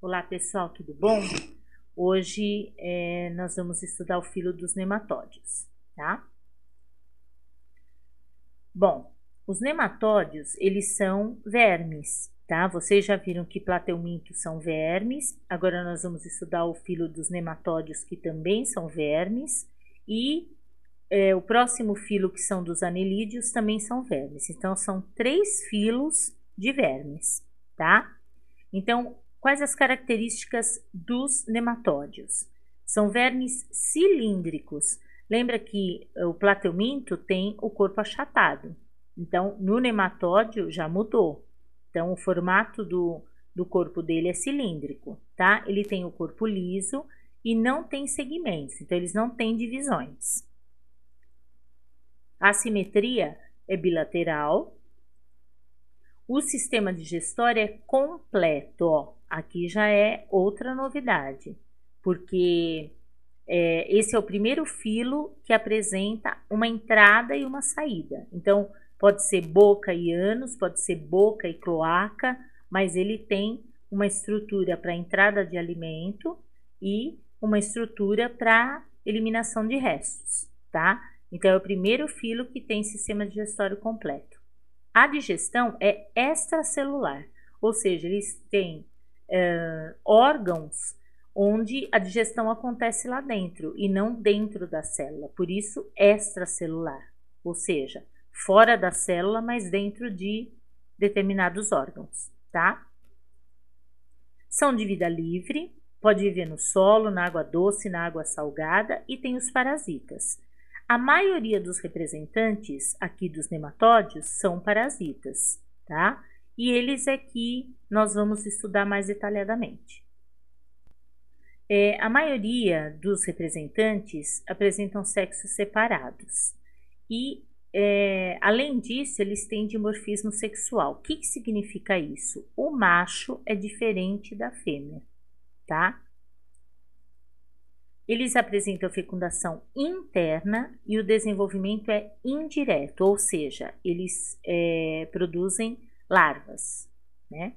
Olá pessoal, tudo bom? Hoje é, nós vamos estudar o filo dos nematódios, tá? Bom, os nematódios, eles são vermes, tá? Vocês já viram que plateumintos são vermes, agora nós vamos estudar o filo dos nematódios que também são vermes e é, o próximo filo que são dos anelídeos também são vermes. Então, são três filos de vermes, tá? Então, Quais as características dos nematódios? São vermes cilíndricos. Lembra que eh, o plateuminto tem o corpo achatado. Então, no nematóide já mudou. Então, o formato do, do corpo dele é cilíndrico, tá? Ele tem o corpo liso e não tem segmentos, então eles não têm divisões. A simetria é bilateral, o sistema digestório é completo, ó. Aqui já é outra novidade, porque é, esse é o primeiro filo que apresenta uma entrada e uma saída. Então, pode ser boca e ânus, pode ser boca e cloaca, mas ele tem uma estrutura para entrada de alimento e uma estrutura para eliminação de restos, tá? Então, é o primeiro filo que tem sistema digestório completo. A digestão é extracelular, ou seja, eles têm é, órgãos onde a digestão acontece lá dentro e não dentro da célula, por isso extracelular, ou seja, fora da célula, mas dentro de determinados órgãos, tá? São de vida livre, pode viver no solo, na água doce, na água salgada e tem os parasitas. A maioria dos representantes aqui dos nematódios são parasitas, tá? E eles é que nós vamos estudar mais detalhadamente. É, a maioria dos representantes apresentam sexos separados e, é, além disso, eles têm dimorfismo sexual. O que, que significa isso? O macho é diferente da fêmea, tá? Eles apresentam fecundação interna e o desenvolvimento é indireto, ou seja, eles é, produzem larvas. Né?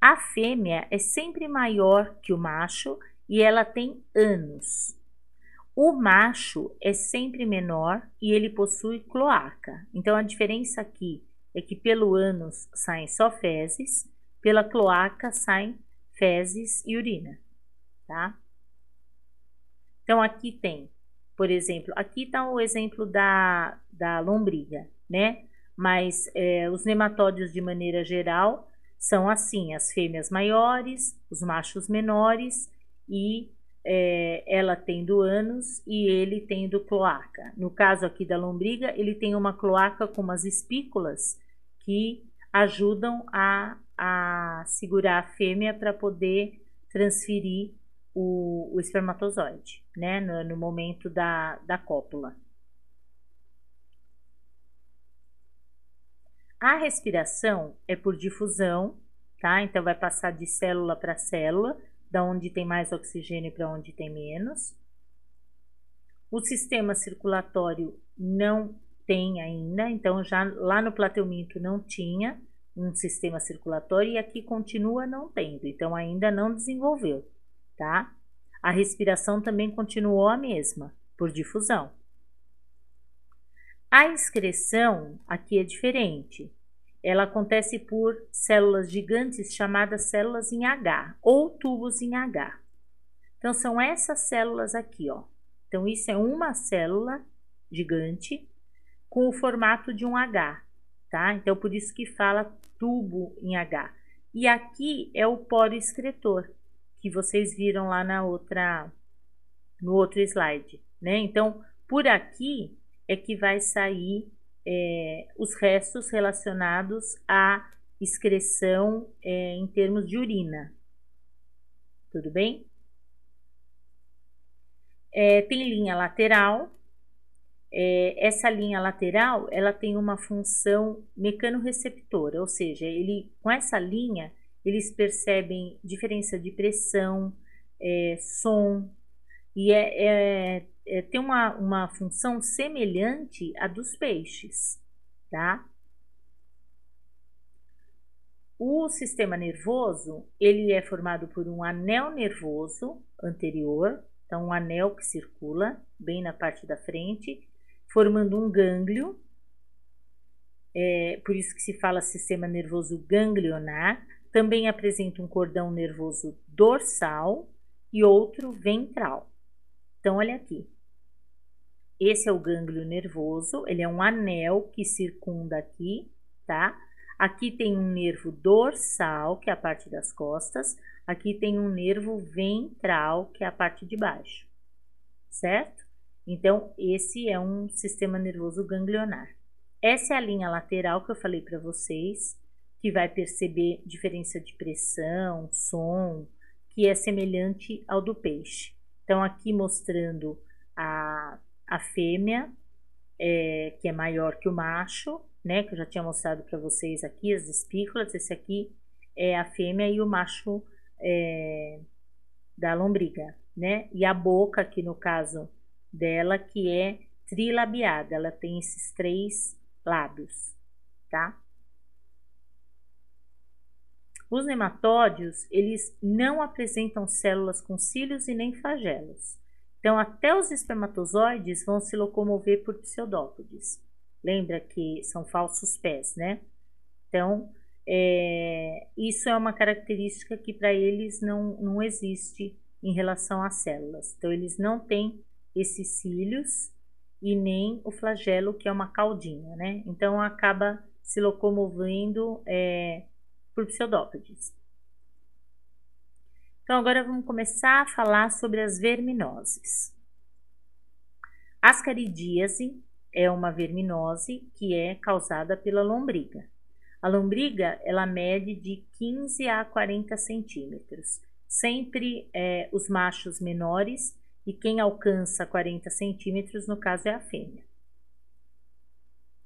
A fêmea é sempre maior que o macho e ela tem anos. O macho é sempre menor e ele possui cloaca. Então a diferença aqui é que pelo ânus saem só fezes, pela cloaca saem fezes e urina, tá? Então, aqui tem, por exemplo, aqui está o exemplo da, da lombriga, né? Mas é, os nematódios, de maneira geral, são assim: as fêmeas maiores, os machos menores e é, ela tendo anos e ele tendo cloaca. No caso aqui da lombriga, ele tem uma cloaca com umas espículas que ajudam a, a segurar a fêmea para poder transferir o, o espermatozoide né, no, no momento da, da cópula. A respiração é por difusão, tá? Então vai passar de célula para célula, da onde tem mais oxigênio para onde tem menos. O sistema circulatório não tem ainda, então já lá no plateuminto não tinha um sistema circulatório e aqui continua não tendo, então ainda não desenvolveu, tá? A respiração também continuou a mesma, por difusão. A excreção aqui é diferente. Ela acontece por células gigantes chamadas células em H ou tubos em H. Então são essas células aqui, ó. Então isso é uma célula gigante com o formato de um H, tá? Então por isso que fala tubo em H. E aqui é o poro excretor, que vocês viram lá na outra no outro slide, né? Então, por aqui é que vai sair é, os restos relacionados à excreção é, em termos de urina. Tudo bem? É, tem linha lateral. É, essa linha lateral, ela tem uma função mecanoreceptora, ou seja, ele com essa linha eles percebem diferença de pressão, é, som, e é, é, é, tem uma, uma função semelhante à dos peixes, tá? O sistema nervoso, ele é formado por um anel nervoso anterior, então um anel que circula bem na parte da frente, formando um gânglio, é, por isso que se fala sistema nervoso ganglionar, também apresenta um cordão nervoso dorsal e outro ventral. Então, olha aqui. Esse é o gânglio nervoso, ele é um anel que circunda aqui, tá? Aqui tem um nervo dorsal, que é a parte das costas, aqui tem um nervo ventral, que é a parte de baixo, certo? Então, esse é um sistema nervoso ganglionar. Essa é a linha lateral que eu falei para vocês, que vai perceber diferença de pressão, som, que é semelhante ao do peixe. Então, aqui mostrando a, a fêmea, é, que é maior que o macho, né? Que eu já tinha mostrado para vocês aqui, as espículas. Esse aqui é a fêmea e o macho é, da lombriga, né? E a boca, aqui no caso dela, que é trilabiada, ela tem esses três lábios, tá? Os nematódios, eles não apresentam células com cílios e nem flagelos. Então, até os espermatozoides vão se locomover por pseudópodes. Lembra que são falsos pés, né? Então, é, isso é uma característica que para eles não, não existe em relação às células. Então, eles não têm esses cílios e nem o flagelo, que é uma caudinha, né? Então, acaba se locomovendo é, por pseudópodes. Então, agora vamos começar a falar sobre as verminoses. Ascaridíase é uma verminose que é causada pela lombriga. A lombriga, ela mede de 15 a 40 centímetros. Sempre é, os machos menores e quem alcança 40 centímetros, no caso, é a fêmea.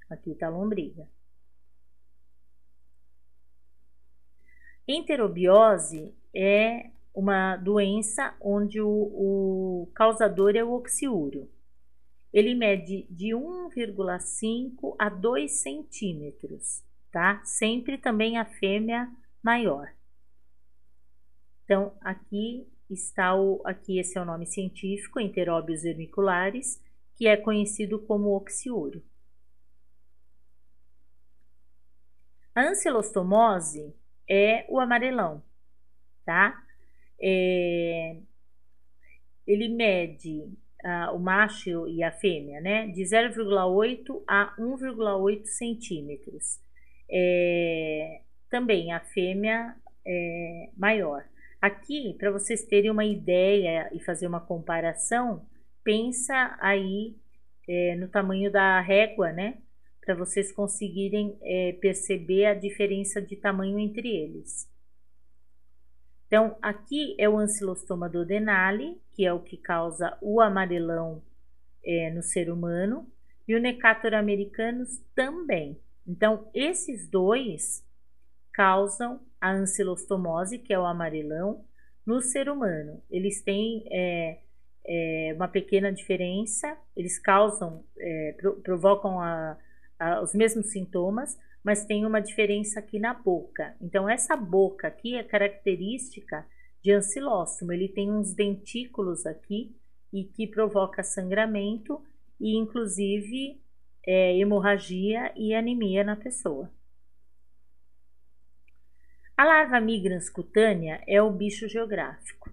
Aqui está a lombriga. Enterobiose é uma doença onde o, o causador é o oxiúrio. Ele mede de 1,5 a 2 centímetros, tá? Sempre também a fêmea maior. Então, aqui está o, aqui esse é o nome científico, Enteróbios vermiculares, que é conhecido como oxiúrio. A ancilostomose é o amarelão, tá? É, ele mede ah, o macho e a fêmea, né? De 0,8 a 1,8 centímetros. É, também a fêmea é maior. Aqui, para vocês terem uma ideia e fazer uma comparação, pensa aí é, no tamanho da régua, né? para vocês conseguirem é, perceber a diferença de tamanho entre eles. Então, aqui é o ancilostoma do Denali, que é o que causa o amarelão é, no ser humano, e o Necator americanus também. Então, esses dois causam a ancilostomose, que é o amarelão, no ser humano. Eles têm é, é, uma pequena diferença, eles causam, é, provocam a ah, os mesmos sintomas, mas tem uma diferença aqui na boca. Então, essa boca aqui é característica de ancilóstomo, ele tem uns dentículos aqui e que provoca sangramento e, inclusive, é, hemorragia e anemia na pessoa. A larva migrans cutânea é o bicho geográfico.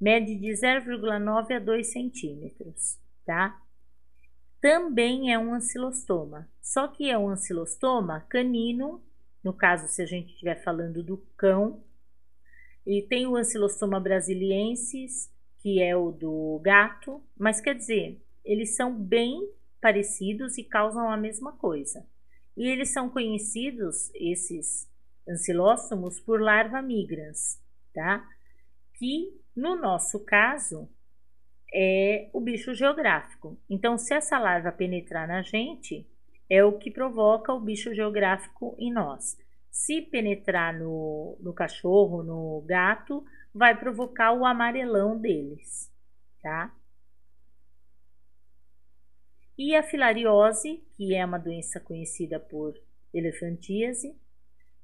Mede de 0,9 a 2 centímetros, tá? também é um ancilostoma. Só que é um ancilostoma canino, no caso, se a gente estiver falando do cão, e tem o ancilostoma brasiliensis, que é o do gato, mas quer dizer, eles são bem parecidos e causam a mesma coisa. E eles são conhecidos, esses ancilóstomos, por larva migrans, tá? Que no nosso caso é o bicho geográfico. Então, se essa larva penetrar na gente, é o que provoca o bicho geográfico em nós. Se penetrar no, no cachorro, no gato, vai provocar o amarelão deles, tá? E a filariose, que é uma doença conhecida por elefantíase,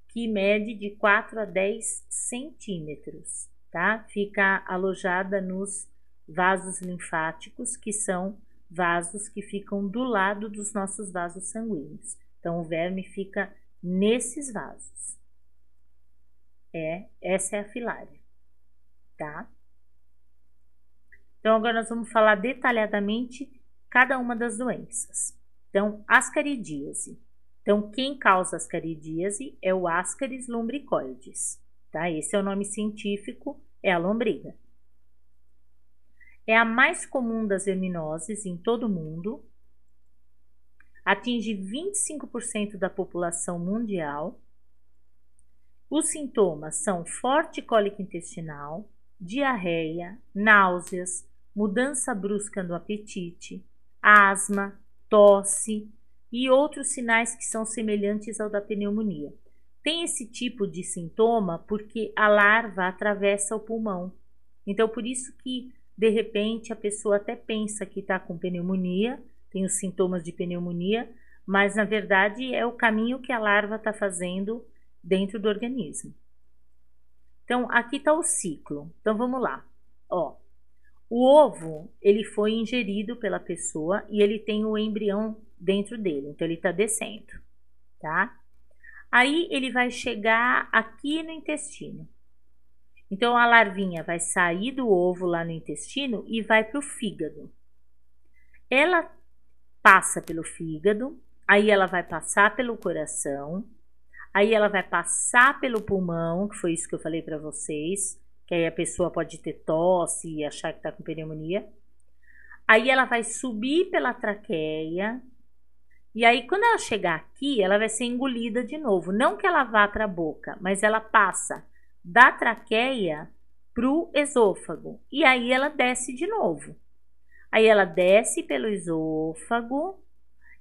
que mede de 4 a 10 centímetros, tá? Fica alojada nos vasos linfáticos, que são vasos que ficam do lado dos nossos vasos sanguíneos. Então, o verme fica nesses vasos. É, essa é a filária, tá? Então, agora nós vamos falar detalhadamente cada uma das doenças. Então, ascaridíase. Então, quem causa ascaridíase é o Ascaris lumbricoides, tá? Esse é o nome científico, é a lombriga. É a mais comum das verminoses em todo o mundo. Atinge 25% da população mundial. Os sintomas são forte cólica intestinal, diarreia, náuseas, mudança brusca no apetite, asma, tosse e outros sinais que são semelhantes ao da pneumonia. Tem esse tipo de sintoma porque a larva atravessa o pulmão. Então, por isso que de repente, a pessoa até pensa que está com pneumonia, tem os sintomas de pneumonia, mas na verdade é o caminho que a larva está fazendo dentro do organismo. Então, aqui está o ciclo. Então, vamos lá. Ó, o ovo ele foi ingerido pela pessoa e ele tem o embrião dentro dele, então ele está descendo, tá? Aí ele vai chegar aqui no intestino. Então a larvinha vai sair do ovo lá no intestino e vai para o fígado. Ela passa pelo fígado, aí ela vai passar pelo coração, aí ela vai passar pelo pulmão, que foi isso que eu falei para vocês, que aí a pessoa pode ter tosse e achar que está com pneumonia. Aí ela vai subir pela traqueia. E aí, quando ela chegar aqui, ela vai ser engolida de novo. Não que ela vá para a boca, mas ela passa da traqueia para o esôfago. E aí ela desce de novo. Aí ela desce pelo esôfago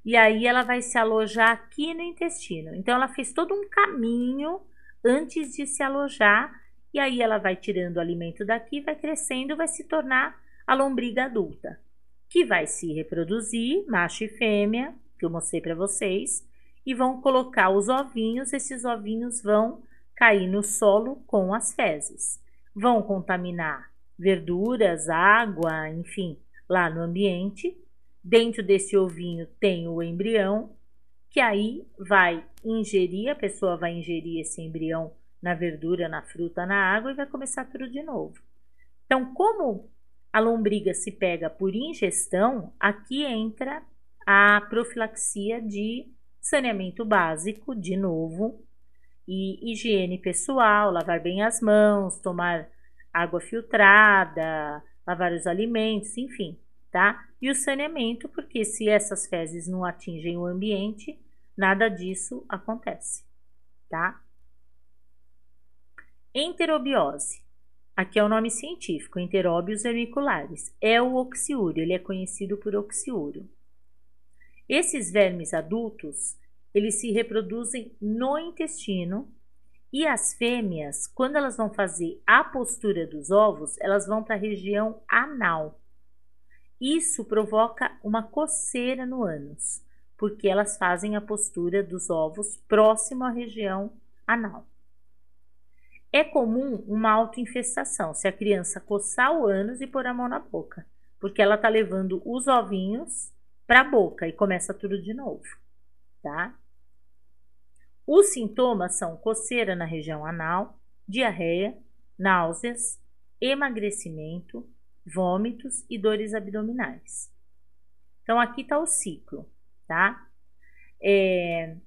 e aí ela vai se alojar aqui no intestino. Então ela fez todo um caminho antes de se alojar e aí ela vai tirando o alimento daqui, vai crescendo, vai se tornar a lombriga adulta, que vai se reproduzir, macho e fêmea, que eu mostrei para vocês, e vão colocar os ovinhos, esses ovinhos vão cair no solo com as fezes. Vão contaminar verduras, água, enfim, lá no ambiente. Dentro desse ovinho tem o embrião, que aí vai ingerir, a pessoa vai ingerir esse embrião na verdura, na fruta, na água e vai começar tudo de novo. Então, como a lombriga se pega por ingestão, aqui entra a profilaxia de saneamento básico, de novo, e higiene pessoal, lavar bem as mãos, tomar água filtrada, lavar os alimentos, enfim, tá? E o saneamento, porque se essas fezes não atingem o ambiente, nada disso acontece, tá? Enterobiose. Aqui é o nome científico, enteróbios vermiculares. É o oxiúrio, ele é conhecido por oxiúrio. Esses vermes adultos, eles se reproduzem no intestino. E as fêmeas, quando elas vão fazer a postura dos ovos, elas vão para a região anal. Isso provoca uma coceira no ânus, porque elas fazem a postura dos ovos próximo à região anal. É comum uma autoinfestação, se a criança coçar o ânus e pôr a mão na boca, porque ela está levando os ovinhos para a boca e começa tudo de novo, tá? Os sintomas são coceira na região anal, diarreia, náuseas, emagrecimento, vômitos e dores abdominais. Então, aqui está o ciclo, tá? É,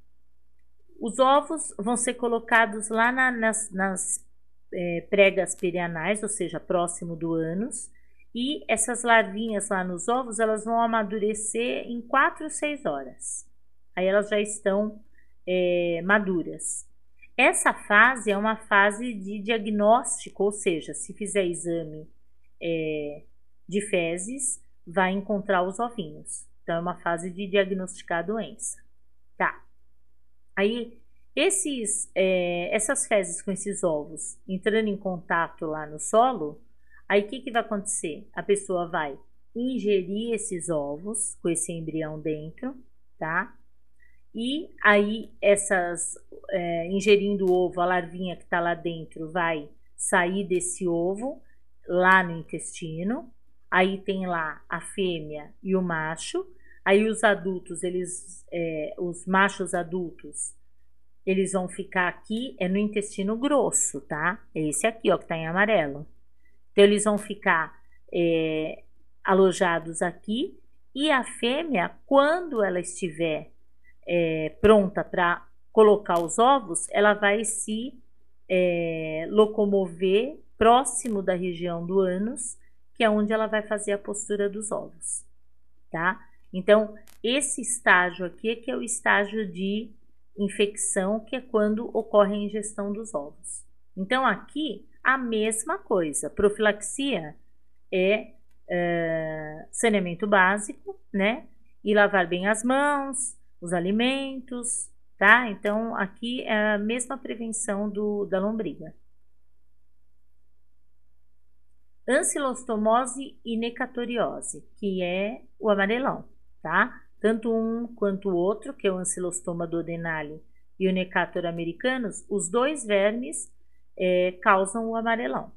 os ovos vão ser colocados lá na, nas, nas é, pregas perianais, ou seja, próximo do ânus, e essas larvinhas lá nos ovos, elas vão amadurecer em 4 ou 6 horas. Aí elas já estão é, maduras. Essa fase é uma fase de diagnóstico, ou seja, se fizer exame é, de fezes, vai encontrar os ovinhos. Então, é uma fase de diagnosticar a doença. Tá. Aí, esses, é, essas fezes com esses ovos entrando em contato lá no solo, aí o que, que vai acontecer? A pessoa vai ingerir esses ovos com esse embrião dentro, tá? E aí essas é, ingerindo o ovo, a larvinha que está lá dentro vai sair desse ovo lá no intestino. Aí tem lá a fêmea e o macho. Aí os adultos, eles, é, os machos adultos, eles vão ficar aqui é no intestino grosso, tá? É esse aqui, ó, que tá em amarelo. Então eles vão ficar é, alojados aqui e a fêmea, quando ela estiver é, pronta para colocar os ovos, ela vai se é, locomover próximo da região do ânus, que é onde ela vai fazer a postura dos ovos, tá? Então, esse estágio aqui é que é o estágio de infecção, que é quando ocorre a ingestão dos ovos. Então, aqui, a mesma coisa. Profilaxia é, é saneamento básico, né? E lavar bem as mãos, os alimentos, tá? Então, aqui é a mesma prevenção do, da lombriga. Ancilostomose e necatoriose, que é o amarelão, tá? Tanto um quanto o outro, que é o ancilostoma dodenale e o necator americanos, os dois vermes é, causam o amarelão.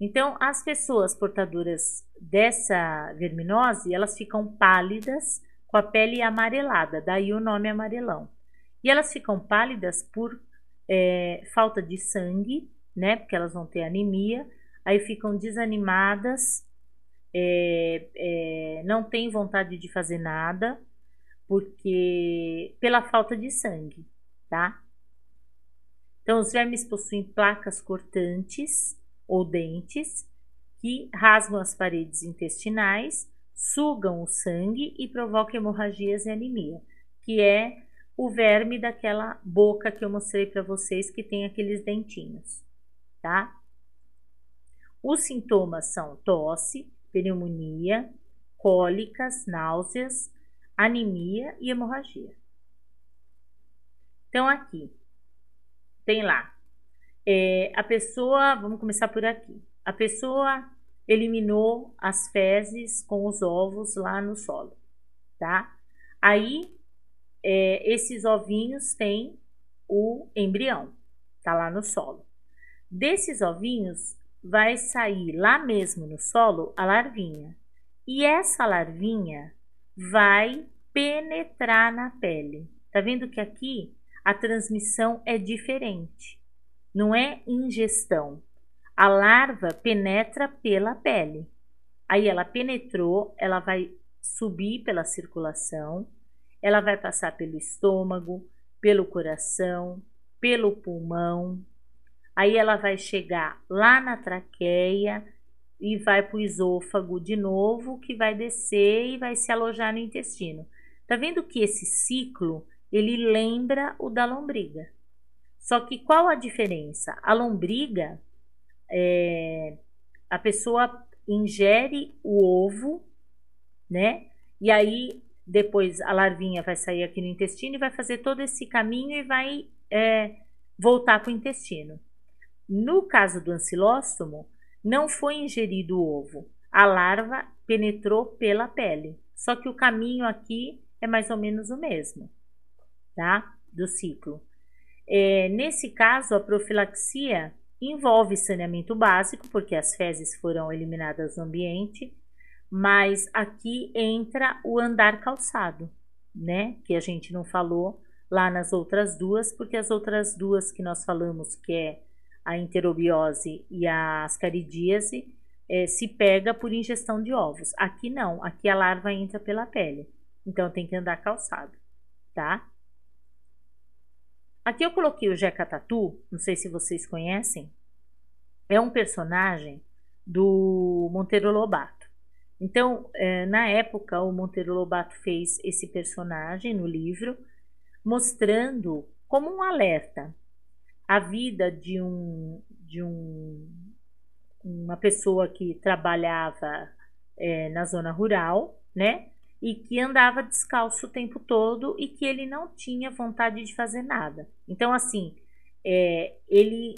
Então, as pessoas portadoras dessa verminose, elas ficam pálidas, com a pele amarelada, daí o nome amarelão. E elas ficam pálidas por é, falta de sangue, né? Porque elas vão ter anemia, aí ficam desanimadas, é, é, não têm vontade de fazer nada, porque pela falta de sangue, tá? Então, os vermes possuem placas cortantes ou dentes que rasgam as paredes intestinais sugam o sangue e provocam hemorragias e anemia, que é o verme daquela boca que eu mostrei para vocês que tem aqueles dentinhos, tá? Os sintomas são tosse, pneumonia, cólicas, náuseas, anemia e hemorragia. Então, aqui tem lá. É, a pessoa, vamos começar por aqui. A pessoa eliminou as fezes com os ovos lá no solo, tá? Aí, é, esses ovinhos têm o embrião, tá lá no solo. Desses ovinhos, vai sair lá mesmo no solo a larvinha. E essa larvinha vai penetrar na pele. Tá vendo que aqui a transmissão é diferente. Não é ingestão, a larva penetra pela pele. Aí ela penetrou, ela vai subir pela circulação, ela vai passar pelo estômago, pelo coração, pelo pulmão. Aí ela vai chegar lá na traqueia e vai para o esôfago de novo, que vai descer e vai se alojar no intestino. Tá vendo que esse ciclo ele lembra o da lombriga. Só que qual a diferença? A lombriga é, a pessoa ingere o ovo, né? E aí depois a larvinha vai sair aqui no intestino e vai fazer todo esse caminho e vai é, voltar para o intestino. No caso do ancilóstomo, não foi ingerido o ovo, a larva penetrou pela pele. Só que o caminho aqui é mais ou menos o mesmo, tá? Do ciclo. É, nesse caso, a profilaxia envolve saneamento básico, porque as fezes foram eliminadas do ambiente, mas aqui entra o andar calçado, né? Que a gente não falou lá nas outras duas, porque as outras duas que nós falamos, que é a enterobiose e a ascaridíase, é, se pega por ingestão de ovos. Aqui não, aqui a larva entra pela pele, então tem que andar calçado, tá? Aqui eu coloquei o Jeca Tatu, não sei se vocês conhecem. É um personagem do Monteiro Lobato. Então, é, na época, o Monteiro Lobato fez esse personagem no livro, mostrando como um alerta a vida de um de um, uma pessoa que trabalhava é, na zona rural, né? e que andava descalço o tempo todo e que ele não tinha vontade de fazer nada. Então, assim, é, ele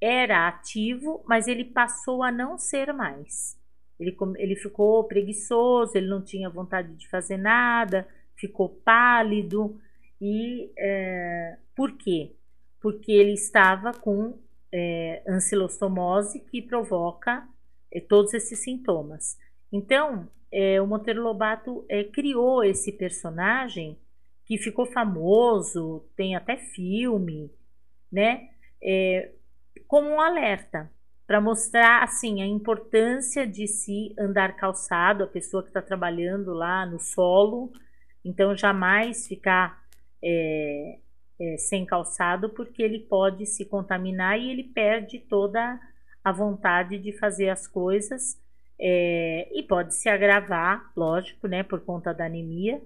era ativo, mas ele passou a não ser mais. Ele, ele ficou preguiçoso, ele não tinha vontade de fazer nada, ficou pálido. E é, por quê? Porque ele estava com é, ancilostomose que provoca é, todos esses sintomas. Então, é, o Monteiro Lobato é, criou esse personagem que ficou famoso, tem até filme, né? É, como um alerta para mostrar assim a importância de se andar calçado, a pessoa que está trabalhando lá no solo, então jamais ficar é, é, sem calçado porque ele pode se contaminar e ele perde toda a vontade de fazer as coisas é, e pode se agravar, lógico, né, por conta da anemia,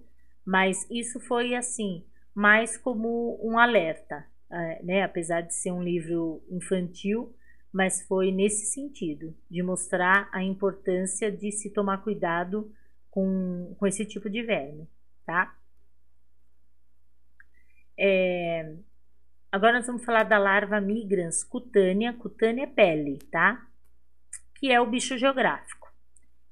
mas isso foi assim, mais como um alerta, é, né, apesar de ser um livro infantil, mas foi nesse sentido, de mostrar a importância de se tomar cuidado com, com esse tipo de verme, tá? É, agora nós vamos falar da larva migrans cutânea, cutânea é pele, tá? Que é o bicho geográfico.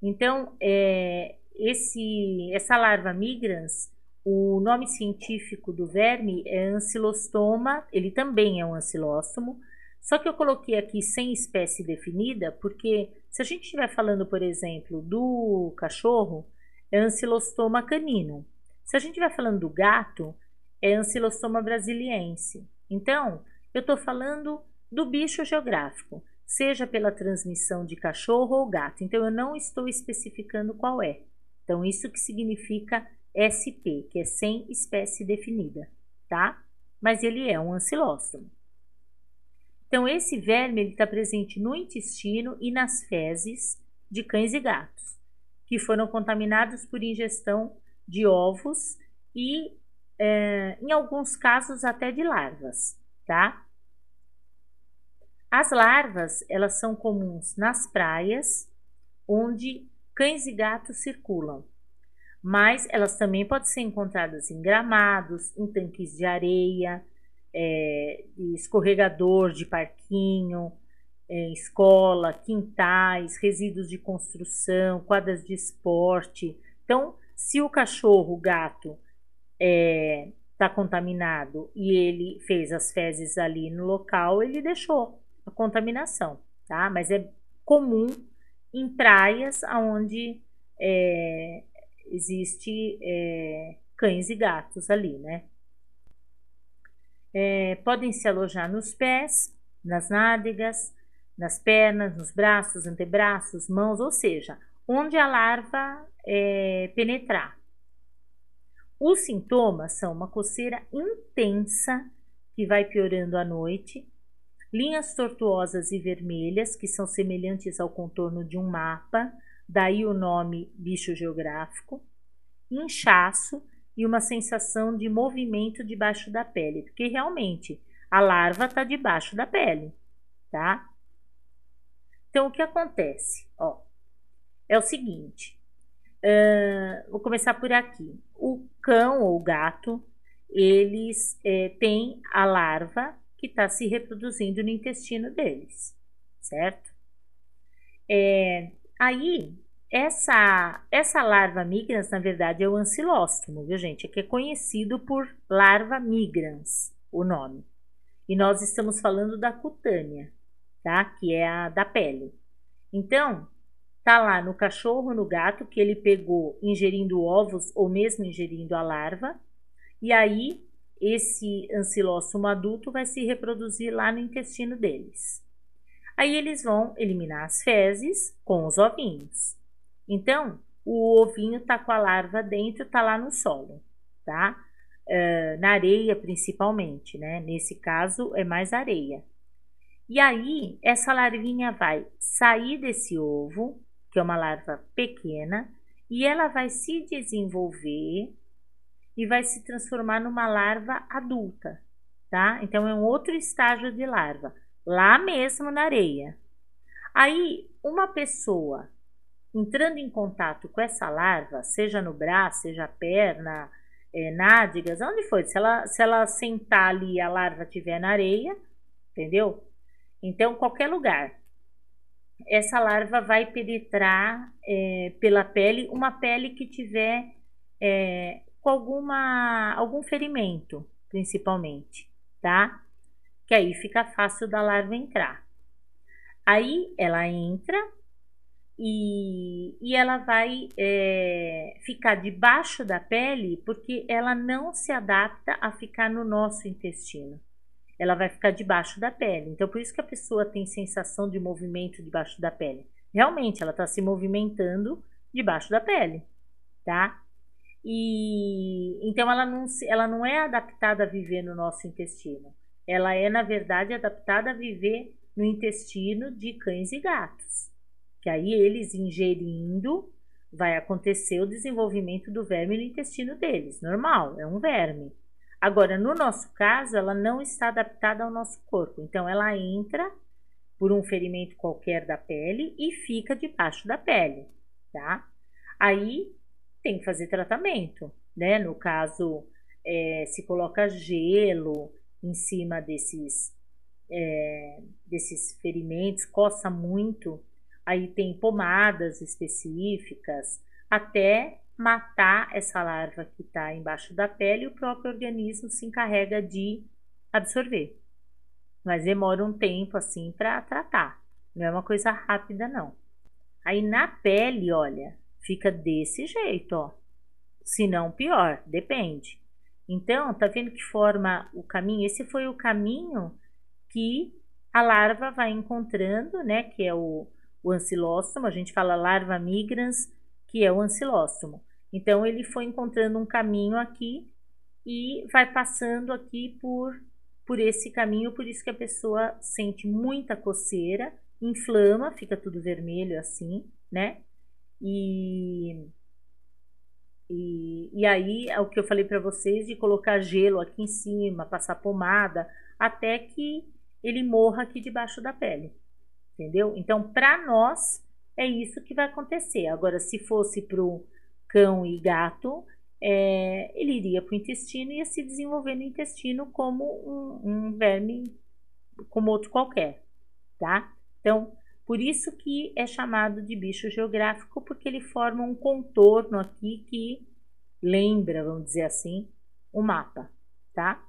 Então, é, esse, essa larva migrans, o nome científico do verme é ancilostoma, ele também é um ancilóstomo, só que eu coloquei aqui sem espécie definida, porque se a gente estiver falando, por exemplo, do cachorro, é ancilostoma canino. Se a gente estiver falando do gato, é ancilostoma brasiliense. Então, eu estou falando do bicho geográfico seja pela transmissão de cachorro ou gato. Então, eu não estou especificando qual é. Então, isso que significa SP, que é sem espécie definida, tá? Mas ele é um ancilóstomo. Então, esse verme está presente no intestino e nas fezes de cães e gatos, que foram contaminados por ingestão de ovos e, é, em alguns casos, até de larvas, tá? As larvas, elas são comuns nas praias, onde cães e gatos circulam. Mas elas também podem ser encontradas em gramados, em tanques de areia, é, escorregador de parquinho, é, escola, quintais, resíduos de construção, quadras de esporte. Então, se o cachorro, o gato, está é, tá contaminado e ele fez as fezes ali no local, ele deixou a contaminação, tá? Mas é comum em praias onde é, existe é, cães e gatos ali, né? É, podem se alojar nos pés, nas nádegas, nas pernas, nos braços, antebraços, mãos, ou seja, onde a larva é, penetrar. Os sintomas são uma coceira intensa que vai piorando à noite, linhas tortuosas e vermelhas, que são semelhantes ao contorno de um mapa, daí o nome bicho geográfico, inchaço e uma sensação de movimento debaixo da pele, porque realmente a larva está debaixo da pele, tá? Então, o que acontece? Ó, é o seguinte, uh, vou começar por aqui. O cão ou gato, eles é, têm a larva que está se reproduzindo no intestino deles, certo? É, aí, essa, essa larva migrans, na verdade, é o ancilóstomo, viu, gente? É Que é conhecido por larva migrans, o nome. E nós estamos falando da cutânea, tá? Que é a da pele. Então, tá lá no cachorro, no gato, que ele pegou ingerindo ovos ou mesmo ingerindo a larva. E aí, esse ancilóstomo adulto vai se reproduzir lá no intestino deles. Aí eles vão eliminar as fezes com os ovinhos. Então, o ovinho tá com a larva dentro, tá lá no solo, tá? Uh, na areia, principalmente, né? Nesse caso, é mais areia. E aí, essa larvinha vai sair desse ovo, que é uma larva pequena, e ela vai se desenvolver e vai se transformar numa larva adulta, tá? Então é um outro estágio de larva, lá mesmo na areia. Aí, uma pessoa entrando em contato com essa larva, seja no braço, seja perna, é, nádegas, onde for, se ela, se ela sentar ali e a larva estiver na areia, entendeu? Então, qualquer lugar. Essa larva vai penetrar é, pela pele, uma pele que tiver é, com alguma algum ferimento, principalmente, tá? Que aí fica fácil da larva entrar. Aí ela entra e, e ela vai é, ficar debaixo da pele porque ela não se adapta a ficar no nosso intestino ela vai ficar debaixo da pele. Então, por isso que a pessoa tem sensação de movimento debaixo da pele. Realmente, ela está se movimentando debaixo da pele, tá? E então ela não, ela não é adaptada a viver no nosso intestino. Ela é, na verdade, adaptada a viver no intestino de cães e gatos. Que aí eles ingerindo vai acontecer o desenvolvimento do verme no intestino deles, normal, é um verme. Agora, no nosso caso, ela não está adaptada ao nosso corpo. Então ela entra por um ferimento qualquer da pele e fica debaixo da pele, tá? Aí tem que fazer tratamento, né? No caso, é, se coloca gelo em cima desses, é, desses ferimentos, coça muito, aí tem pomadas específicas, até matar essa larva que está embaixo da pele, e o próprio organismo se encarrega de absorver. Mas demora um tempo assim para tratar. Não é uma coisa rápida, não. Aí na pele, olha, Fica desse jeito, ó. Se não pior, depende. Então, tá vendo que forma o caminho? Esse foi o caminho que a larva vai encontrando, né? Que é o, o ancilóstomo. A gente fala larva migrans, que é o ancilóstomo. Então, ele foi encontrando um caminho aqui e vai passando aqui por, por esse caminho. Por isso que a pessoa sente muita coceira, inflama, fica tudo vermelho assim, né? E, e, e aí é o que eu falei para vocês de colocar gelo aqui em cima, passar pomada, até que ele morra aqui debaixo da pele. Entendeu? Então, para nós, é isso que vai acontecer. Agora, se fosse para o cão e gato, é, ele iria para o intestino e ia se desenvolver no intestino como um, um, verme, como outro qualquer, tá? Então, por isso que é chamado de bicho geográfico, porque ele forma um contorno aqui que lembra, vamos dizer assim, o mapa, tá?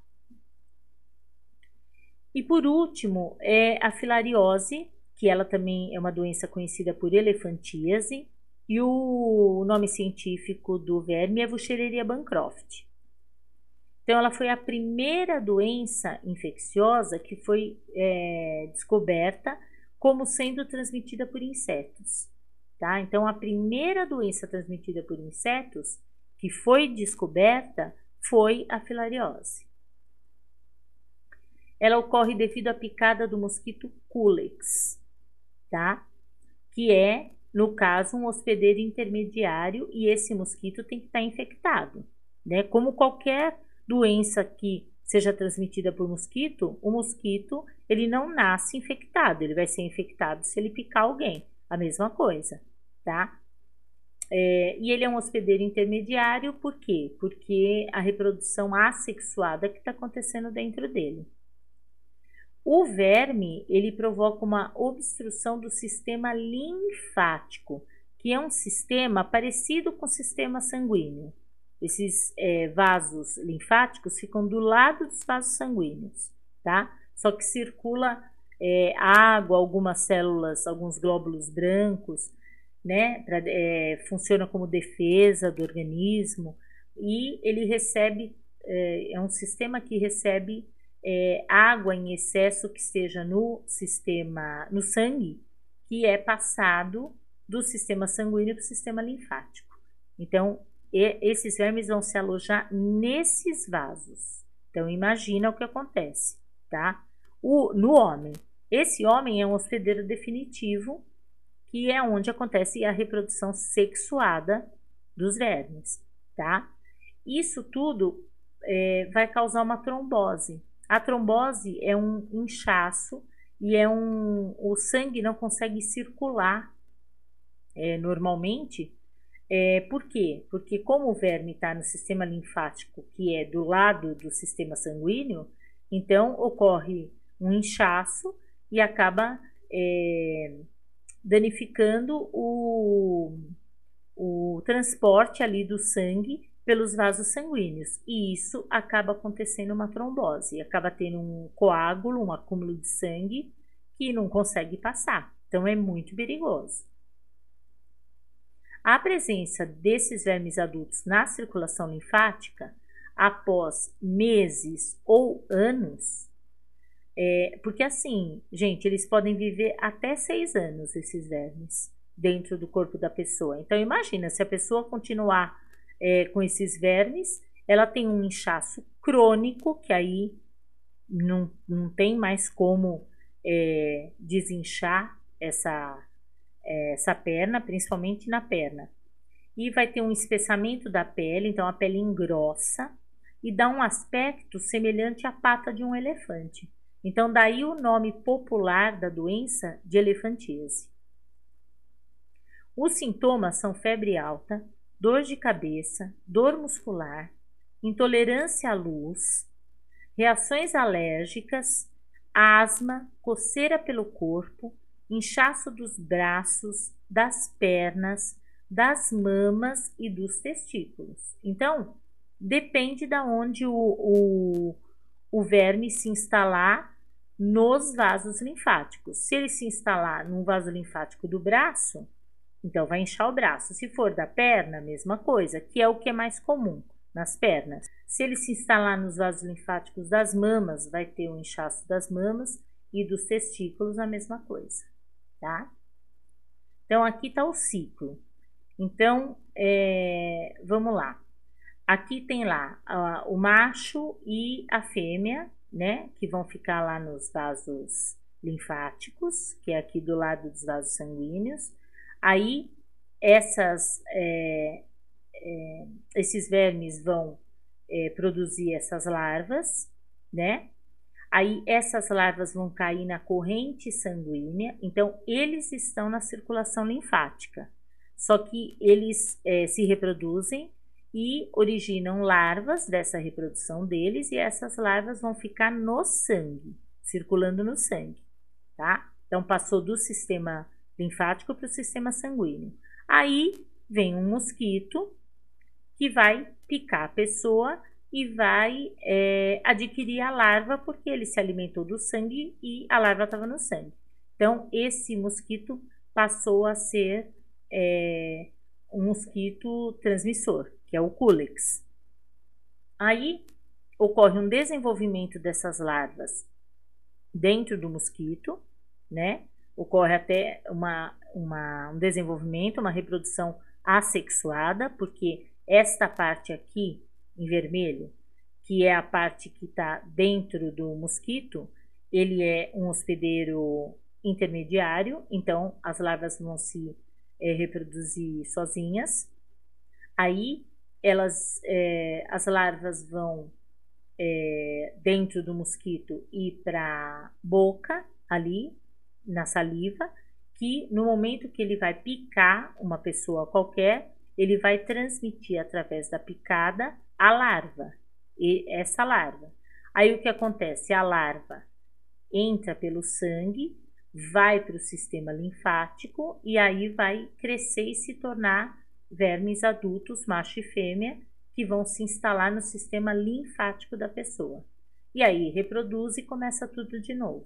E por último, é a filariose, que ela também é uma doença conhecida por elefantíase, e o nome científico do verme é Vuchereria bancroft. Então, ela foi a primeira doença infecciosa que foi é, descoberta como sendo transmitida por insetos. Tá? Então, a primeira doença transmitida por insetos que foi descoberta foi a filariose. Ela ocorre devido à picada do mosquito Culex, tá? que é, no caso, um hospedeiro intermediário e esse mosquito tem que estar infectado. Né? Como qualquer doença que seja transmitida por mosquito, o mosquito ele não nasce infectado, ele vai ser infectado se ele picar alguém. A mesma coisa, tá? É, e ele é um hospedeiro intermediário, por quê? Porque a reprodução assexuada que está acontecendo dentro dele. O verme, ele provoca uma obstrução do sistema linfático, que é um sistema parecido com o sistema sanguíneo. Esses é, vasos linfáticos ficam do lado dos vasos sanguíneos, tá? Só que circula é, água, algumas células, alguns glóbulos brancos, né? Pra, é, funciona como defesa do organismo e ele recebe, é, é um sistema que recebe é, água em excesso que esteja no sistema, no sangue, que é passado do sistema sanguíneo para o sistema linfático. Então, e esses vermes vão se alojar nesses vasos. Então, imagina o que acontece, tá? O, no homem. Esse homem é um hospedeiro definitivo, que é onde acontece a reprodução sexuada dos vermes, tá? Isso tudo é, vai causar uma trombose. A trombose é um inchaço e é um, o sangue não consegue circular é, normalmente é, por quê? Porque como o verme está no sistema linfático, que é do lado do sistema sanguíneo, então ocorre um inchaço e acaba é, danificando o, o transporte ali do sangue pelos vasos sanguíneos. E isso acaba acontecendo uma trombose, acaba tendo um coágulo, um acúmulo de sangue que não consegue passar. Então é muito perigoso. A presença desses vermes adultos na circulação linfática após meses ou anos, é, porque assim, gente, eles podem viver até seis anos, esses vermes, dentro do corpo da pessoa. Então, imagina se a pessoa continuar é, com esses vermes, ela tem um inchaço crônico, que aí não, não tem mais como é, desinchar essa eh, essa perna, principalmente na perna. E vai ter um espessamento da pele, então a pele engrossa e dá um aspecto semelhante à pata de um elefante. Então, daí o nome popular da doença de elefantíase. Os sintomas são febre alta, dor de cabeça, dor muscular, intolerância à luz, reações alérgicas, asma, coceira pelo corpo, inchaço dos braços, das pernas, das mamas e dos testículos. Então, depende da de onde o, o, o verme se instalar nos vasos linfáticos. Se ele se instalar num vaso linfático do braço, então vai inchar o braço. Se for da perna, mesma coisa, que é o que é mais comum nas pernas. Se ele se instalar nos vasos linfáticos das mamas, vai ter o um inchaço das mamas e dos testículos, a mesma coisa tá? Então, aqui está o ciclo. Então, é, vamos lá. Aqui tem lá o macho e a fêmea, né? Que vão ficar lá nos vasos linfáticos, que é aqui do lado dos vasos sanguíneos. Aí, essas, é, é, esses vermes vão é, produzir essas larvas, né? Aí essas larvas vão cair na corrente sanguínea, então eles estão na circulação linfática. Só que eles é, se reproduzem e originam larvas dessa reprodução deles, e essas larvas vão ficar no sangue, circulando no sangue, tá? Então passou do sistema linfático para o sistema sanguíneo. Aí vem um mosquito que vai picar a pessoa e vai é, adquirir a larva porque ele se alimentou do sangue e a larva estava no sangue. Então, esse mosquito passou a ser é, um mosquito transmissor, que é o Culex. Aí ocorre um desenvolvimento dessas larvas dentro do mosquito, né? Ocorre até uma, uma, um desenvolvimento, uma reprodução assexuada, porque esta parte aqui em vermelho, que é a parte que está dentro do mosquito, ele é um hospedeiro intermediário, então as larvas vão se é, reproduzir sozinhas. Aí elas, é, as larvas vão é, dentro do mosquito e para boca ali na saliva, que no momento que ele vai picar uma pessoa qualquer, ele vai transmitir através da picada a larva, e essa larva. Aí o que acontece? A larva entra pelo sangue, vai para o sistema linfático e aí vai crescer e se tornar vermes adultos, macho e fêmea, que vão se instalar no sistema linfático da pessoa. E aí reproduz e começa tudo de novo.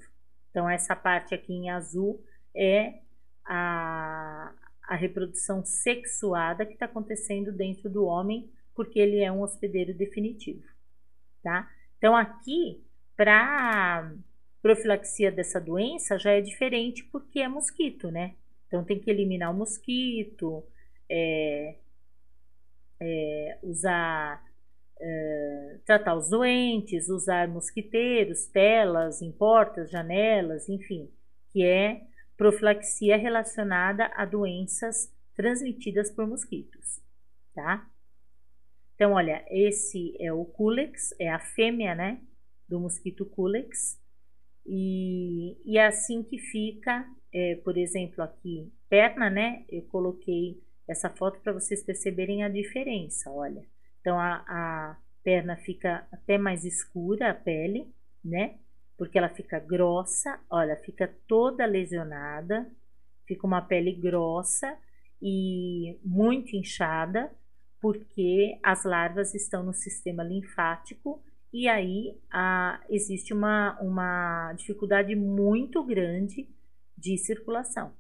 Então, essa parte aqui em azul é a, a reprodução sexuada que está acontecendo dentro do homem porque ele é um hospedeiro definitivo, tá? Então, aqui, para profilaxia dessa doença, já é diferente porque é mosquito, né? Então, tem que eliminar o mosquito, é, é, usar, é, tratar os doentes, usar mosquiteiros, telas em portas, janelas, enfim, que é profilaxia relacionada a doenças transmitidas por mosquitos, tá? Então, olha, esse é o Culex, é a fêmea, né? Do mosquito Culex. E, e é assim que fica, é, por exemplo, aqui, perna, né? Eu coloquei essa foto para vocês perceberem a diferença, olha. Então, a, a perna fica até mais escura, a pele, né? Porque ela fica grossa, olha, fica toda lesionada, fica uma pele grossa e muito inchada porque as larvas estão no sistema linfático e aí a, existe uma, uma dificuldade muito grande de circulação,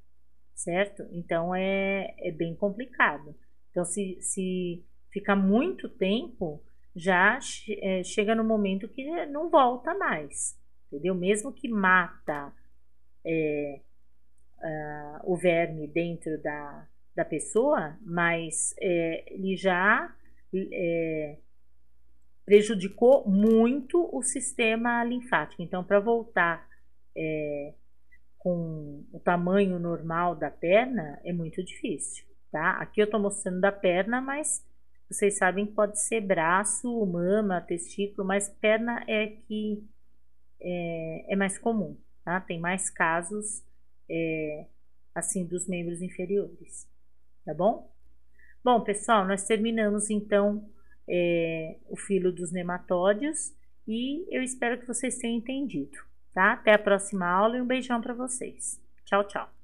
certo? Então é, é bem complicado. Então, se, se ficar muito tempo, já é, chega no momento que não volta mais, entendeu? Mesmo que mata é, o verme dentro da, da pessoa, mas é, ele já é, prejudicou muito o sistema linfático. Então, para voltar é, com o tamanho normal da perna, é muito difícil, tá? Aqui eu estou mostrando da perna, mas vocês sabem que pode ser braço, mama, testículo, mas perna é que é, é mais comum, tá? Tem mais casos, é, assim, dos membros inferiores tá bom? Bom, pessoal, nós terminamos então é, o filo dos nematódios e eu espero que vocês tenham entendido, tá? Até a próxima aula e um beijão para vocês. Tchau, tchau.